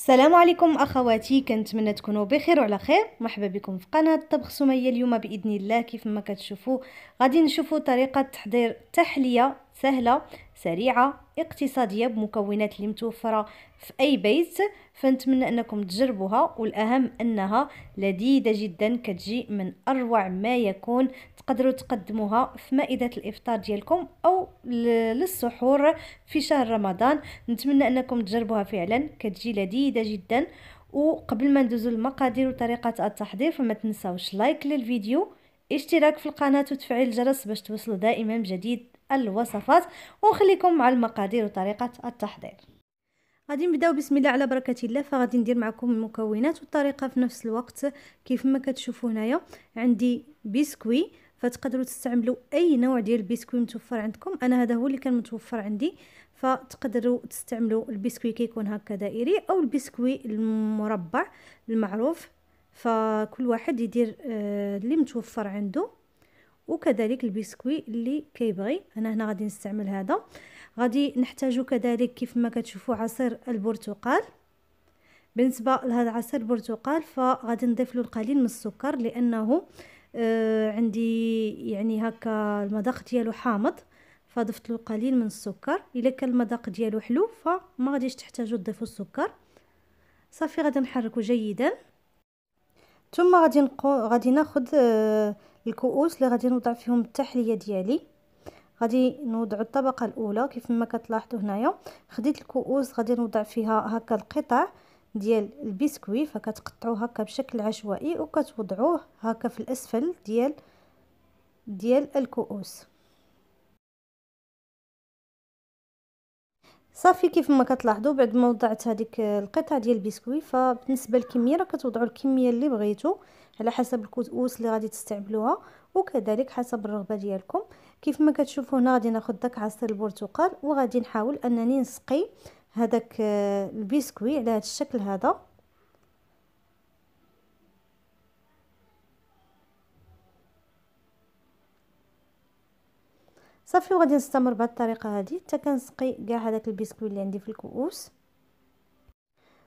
السلام عليكم اخواتي كنتمنى تكونوا بخير وعلى خير مرحبا بكم في قناه طبخ سميه اليوم باذن الله كيف ما كتشوفوا غادي نشوفوا طريقه تحضير تحليه سهله سريعه اقتصاديه بمكونات اللي متوفره في اي بيت فنتمنى انكم تجربوها والاهم انها لذيذه جدا كتجي من اروع ما يكون تقدروا تقدموها في مائده الافطار ديالكم او للسحور في شهر رمضان نتمنى انكم تجربوها فعلا كتجي لذيذه جدا وقبل ما ندوزو المقادير وطريقه التحضير فما تنساوش لايك للفيديو اشتراك في القناه وتفعيل الجرس باش توصلوا دائما بجديد الوصفات ونخليكم مع المقادير وطريقة التحضير غادي نبداو بسم الله على بركه الله فغادي ندير معكم المكونات والطريقه في نفس الوقت كيف ما كتشوفوا هنايا عندي بسكوي فتقدروا تستعملوا اي نوع ديال البسكوي متوفر عندكم انا هذا هو اللي كان متوفر عندي فتقدروا تستعملوا البسكوي كيكون هكا دائري او البسكوي المربع المعروف فكل واحد يدير آه، اللي متوفر عنده وكذلك البسكوي اللي كيبغي انا هنا غادي نستعمل هذا غادي نحتاجو كذلك كيف ما كتشوفوا عصير البرتقال بالنسبه لهذا عصير البرتقال فغادي نضيف له القليل من السكر لانه آه عندي يعني هكا المذاق ديالو حامض فضفت له قليل من السكر الا كان المذاق ديالو حلو فما غاديش تحتاجوا تضيفوا السكر صافي غادي نحركو جيدا ثم غادي نقو... غادي ناخذ آه الكؤوس اللي غادي نوضع فيهم التحليه ديالي غادي نوضع الطبقه الاولى كيف ما كتلاحظوا هنايا خديت الكؤوس غادي نوضع فيها هكا القطع ديال البسكوي فكتقطعوه هكا بشكل عشوائي وكتوضعوه هكا في الاسفل ديال ديال الكؤوس صافي كيف ما كتلاحظوا بعد ما وضعت هذيك القطعه ديال البسكوي فبالنسبه للكميه راه كتوضعوا الكميه اللي بغيتو على حسب الكؤوس اللي غادي تستعملوها وكذلك حسب الرغبه ديالكم كيف ما كتشوفوا هنا غادي ناخذ داك عصير البرتقال وغادي نحاول انني نسقي هذاك البسكوي على هذا الشكل هذا صافي وغادي نستمر بهذه الطريقه هذه حتى كنسقي كاع هذاك البسكوي اللي عندي في الكؤوس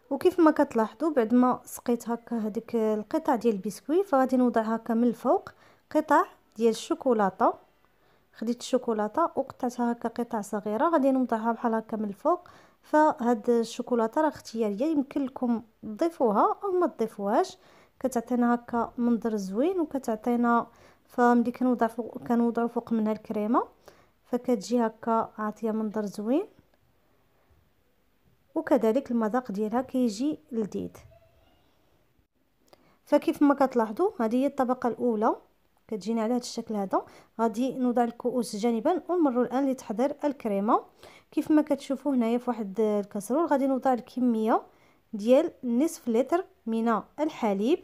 وكيف ما كتلاحظوا بعد ما سقيت هكا هذيك القطع ديال البسكوي فغادي نوضع هكا من الفوق قطع ديال الشوكولاته خديت الشوكولاته وقطعتها هكا قطع صغيره غادي نوضعها بحال هكا من الفوق فهاد الشوكولاته راه اختياريه يمكن لكم تضيفوها او ما تضيفوهاش كتعطينا هكا منظر زوين وكتعطينا فملي كنوضع فوق كنوضعو فوق منها الكريمه فكتجي هكا عاطيه منظر زوين وكذلك المذاق ديالها كيجي لذيذ فكيف ما كتلاحظوا هذه هي الطبقه الاولى كتجينا على هذا الشكل هذا غادي نوضع الكؤوس جانبا ونمروا الان لتحضير الكريمه كيف ما كتشوفوا هنايا في واحد الكاسرول غادي نوضع الكميه ديال نصف لتر من الحليب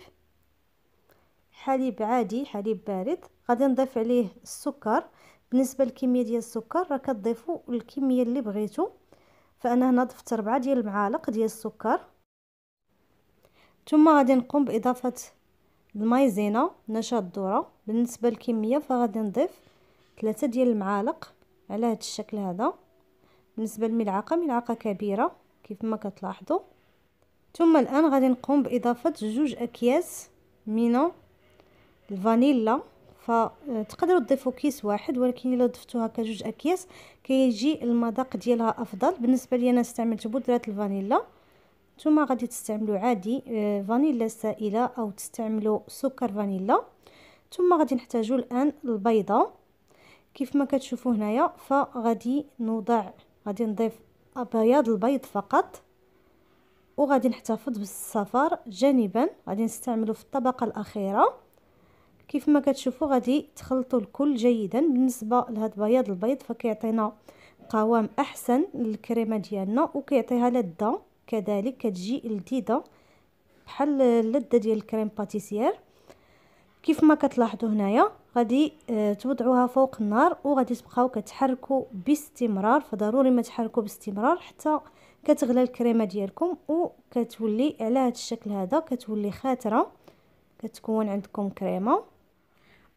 حليب عادي حليب بارد غادي نضيف عليه السكر بالنسبه للكميه ديال السكر راه كتضيفوا الكميه اللي بغيتو فانا هنا ضفت 4 ديال المعالق ديال السكر ثم غادي نقوم باضافه المايزينا نشا الذره بالنسبه للكميه فغادي نضيف 3 ديال المعالق على هذا الشكل هذا بالنسبه للملعقه ملعقه كبيره كيف ما كتلاحظوا ثم الان غادي نقوم باضافه جوج اكياس من الفانيلا فتقدروا تضيفوا كيس واحد ولكن الا ضفتوها كجوج اكياس كيجي المذاق ديالها افضل بالنسبه لي انا استعملت بودره الفانيلا نتوما غادي تستعملوا عادي آه، فانيلا سائله او تستعملوا سكر فانيلا ثم غادي نحتاجوا الان البيضه كيف ما كتشوفوا هنايا فغادي نوضع غادي نضيف بياض البيض فقط وغادي نحتفظ بالصفار جانبا غادي نستعمله في الطبقه الاخيره كيف ما كتشوفوا غادي تخلطوا الكل جيدا بالنسبه لهذا بياض البيض فكيعطينا قوام احسن للكريمه ديالنا وكيعطيها لذه كذلك كتجي لذيذه بحال اللذه ديال الكريم باتيسير كيف ما كتلاحظوا هنايا غادي آه، توضعوها فوق النار وغادي تبقاو كتحركوا باستمرار فضروري ما تحركوا باستمرار حتى كتغلى الكريمه ديالكم وكتولي على هذا الشكل هذا كتولي خاتره كتكون عندكم كريمه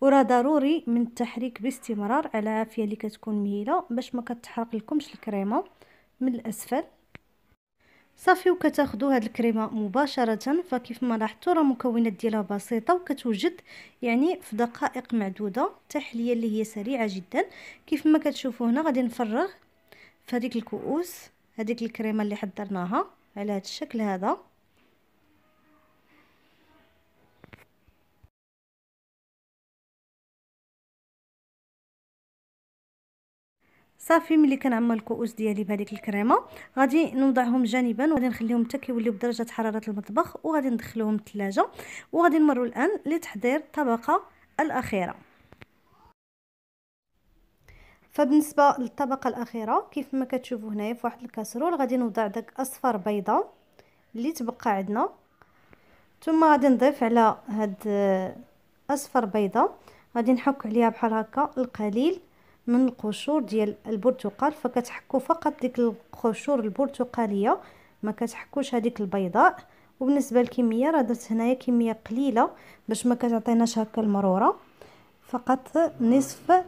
وراه ضروري من التحريك باستمرار على عافيه اللي كتكون مهيله باش ما كتحرق لكمش الكريمه من الاسفل صافي وكتاخذوا هاد الكريمه مباشره فكيف ما لاحظتوا راه المكونات ديالها بسيطه وكتوجد يعني في دقائق معدوده تحليه اللي هي سريعه جدا كيف ما كتشوفوا هنا غادي نفرغ في هذيك الكؤوس هذيك الكريمه اللي حضرناها على هذا الشكل هذا صافي ملي كنعمر الكؤوس ديالي بهذيك الكريمه غادي نوضعهم جانبا وغادي نخليهم حتى كيوليو بدرجه حراره المطبخ وغادي ندخلوهم الثلاجه وغادي نمروا الان لتحضير الطبقه الاخيره فبالنسبه للطبقه الاخيره كيف ما كتشوفوا هنايا في واحد الكاسرول غادي نوضع داك اصفر بيضه اللي تبقى عندنا ثم غادي نضيف على هاد اصفر بيضه غادي نحك عليها بحال هكا القليل من القشور ديال البرتقال فكتحكوا فقط ديك القشور البرتقاليه ما كتحكوش هذيك البيضاء وبالنسبه للكميه راه درت هنايا كميه قليله باش ما كتعطيناش هكا المروره فقط نصف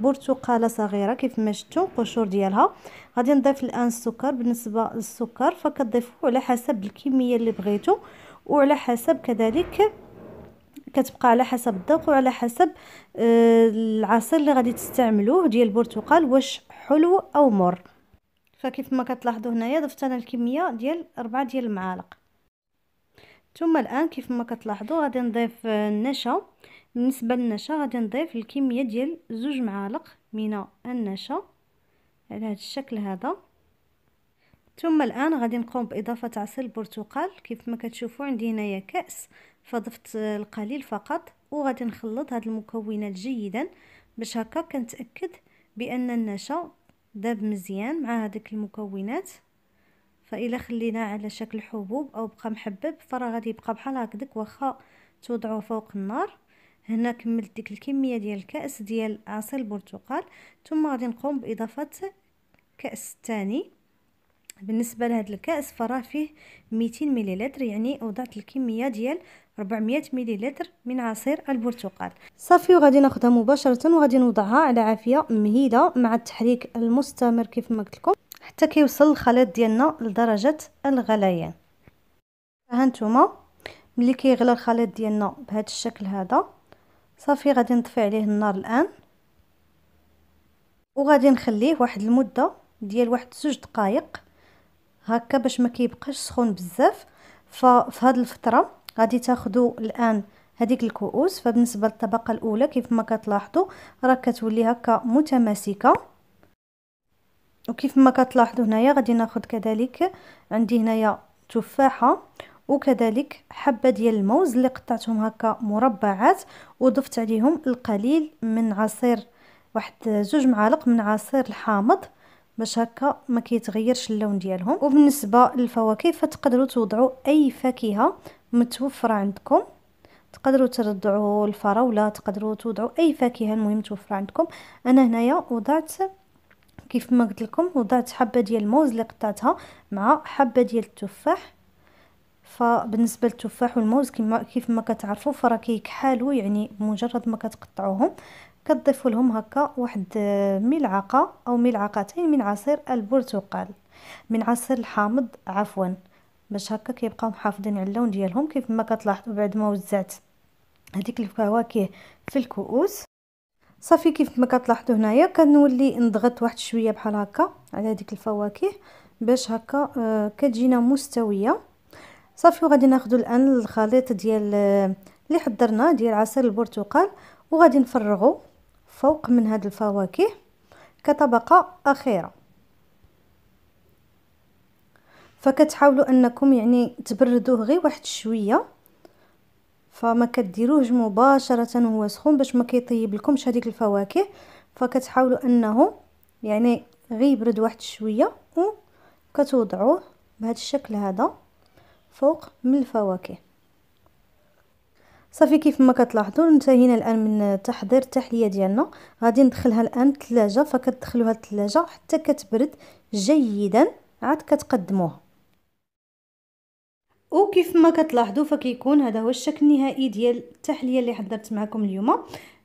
برتقاله صغيره كيف ما شفتوا القشور ديالها غادي نضيف الان السكر بالنسبه للسكر فكتضيفوه على حسب الكميه اللي بغيتو وعلى حسب كذلك كتبقى على حسب الذوق وعلى حسب آه، العصير اللي غادي تستعملوه ديال البرتقال واش حلو او مر فكيف ما كتلاحظوا هنايا ضفت انا الكميه ديال أربعة ديال المعالق ثم الان كيف ما كتلاحظوا غادي نضيف آه، النشا بالنسبه للنشا غادي نضيف الكميه ديال زوج معالق من النشا على هذا الشكل هذا ثم الان غادي نقوم باضافه عصير البرتقال كيف ما كتشوفوا عندي هنايا كاس فضفت القليل فقط وغادي نخلط هاد المكونات جيدا باش هكا كنتاكد بان النشا داب مزيان مع هذيك المكونات فإلا خليناه على شكل حبوب او بقى محبب فراه غادي يبقى بحال هكداك واخا توضعوه فوق النار هنا كملت ديك الكميه ديال الكاس ديال عصير البرتقال ثم غادي نقوم باضافه كاس ثاني بالنسبه لهذا الكاس فراه فيه 200 مليلتر يعني وضعت الكميه ديال 400 مليلتر من عصير البرتقال صافي وغادي ناخذها مباشره وغادي نوضعها على عافيه مهيله مع التحريك المستمر كيف ما قلت لكم حتى كيوصل الخليط ديالنا لدرجه الغليان ها انتما ملي كيغلى الخليط ديالنا بهذا الشكل هذا صافي غادي نطفي عليه النار الان وغادي نخليه واحد المده ديال واحد زوج دقائق هكا باش ما كيبقاش سخون بزاف ففي هذه الفتره غادي تاخدو الان هذيك الكؤوس فبالنسبه للطبقه الاولى كيف ما كتلاحظوا راه كتولي هكا متماسكه وكيف ما كتلاحظوا هنايا غادي ناخذ كذلك عندي هنايا تفاحه وكذلك حبه ديال الموز اللي قطعتهم هكا مربعات وضفت عليهم القليل من عصير واحد زوج معالق من عصير الحامض باش هكا ما كيتغيرش اللون ديالهم وبالنسبه للفواكه فتقدروا توضعوا اي فاكهه متوفره عندكم تقدروا ترضعوا الفراوله تقدروا توضعوا اي فاكهه المهم توفر عندكم انا هنايا وضعت كيف ما قلت لكم وضعت حبه ديال الموز اللي قطعتها مع حبه ديال التفاح فبالنسبه للتفاح والموز كما كيف ما كتعرفوا فراه كيكحلوا يعني بمجرد ما كتقطعوهم كتضيفوا لهم هكا واحد آه، ملعقه او ملعقتين من عصير البرتقال من عصير الحامض عفوا باش هكا كيبقاو محافظين على اللون ديالهم كيف ما كتلاحظوا بعد ما وزعت هذيك الفواكه في الكؤوس صافي كيف ما كتلاحظوا هنايا كنولي نضغط واحد شويه بحال هكا على هذيك الفواكه باش هكا آه، كتجينا مستويه صافي وغادي ناخذ الان الخليط ديال آه، اللي حضرنا ديال عصير البرتقال وغادي نفرغه فوق من هاد الفواكه كطبقه اخيره فكتحاولوا انكم يعني تبردوه غير واحد شويه فما كديروهش مباشره وهو سخون باش ما كيطيب لكمش هذيك الفواكه فكتحاولوا انه يعني غير يبرد واحد شويه وكتوضعوه بهذا الشكل هذا فوق من الفواكه صافي كيف ما كتلاحظوا انتهينا الان من تحضير التحليه ديالنا غادي ندخلها الان الثلاجه فكتدخلوها الثلاجه حتى كتبرد جيدا عاد كتقدموه وكيف ما كتلاحظوا فكيكون هذا هو الشكل النهائي ديال التحليه اللي حضرت معكم اليوم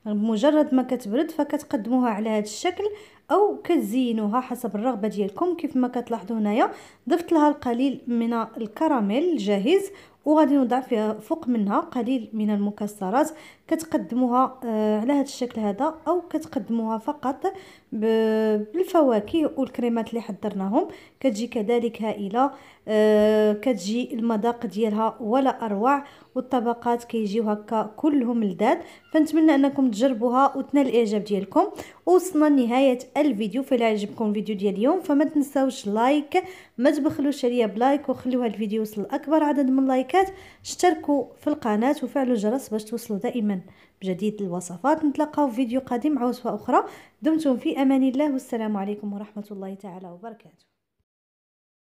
بمجرد ما كتبرد فكتقدموها على هذا الشكل او كتزينوها حسب الرغبه ديالكم كيف ما كتلاحظوا هنايا ضفت لها القليل من الكراميل الجاهز وغادي نوضع فيها فوق منها قليل من المكسرات كتقدموها آه، على هذا الشكل هذا او كتقدموها فقط بالفواكه والكريمات اللي حضرناهم كتجي كذلك هائله آه، كتجي المذاق ديالها ولا اروع والطبقات كيجيو هكا كلهم لذاد فنتمنى انكم تجربوها وتنال الاعجاب ديالكم وصلنا لنهايه الفيديو فالا عجبكم الفيديو ديال اليوم فما تنساوش لايك ما تبخلوش عليا بلايك وخليو هذا الفيديو يوصل لاكبر عدد من اللايكات اشتركوا في القناه وفعلوا الجرس باش توصلوا دائما بجديد الوصفات نتلاقاو في فيديو قادم مع وصفه اخرى دمتم في امان الله والسلام عليكم ورحمه الله تعالى وبركاته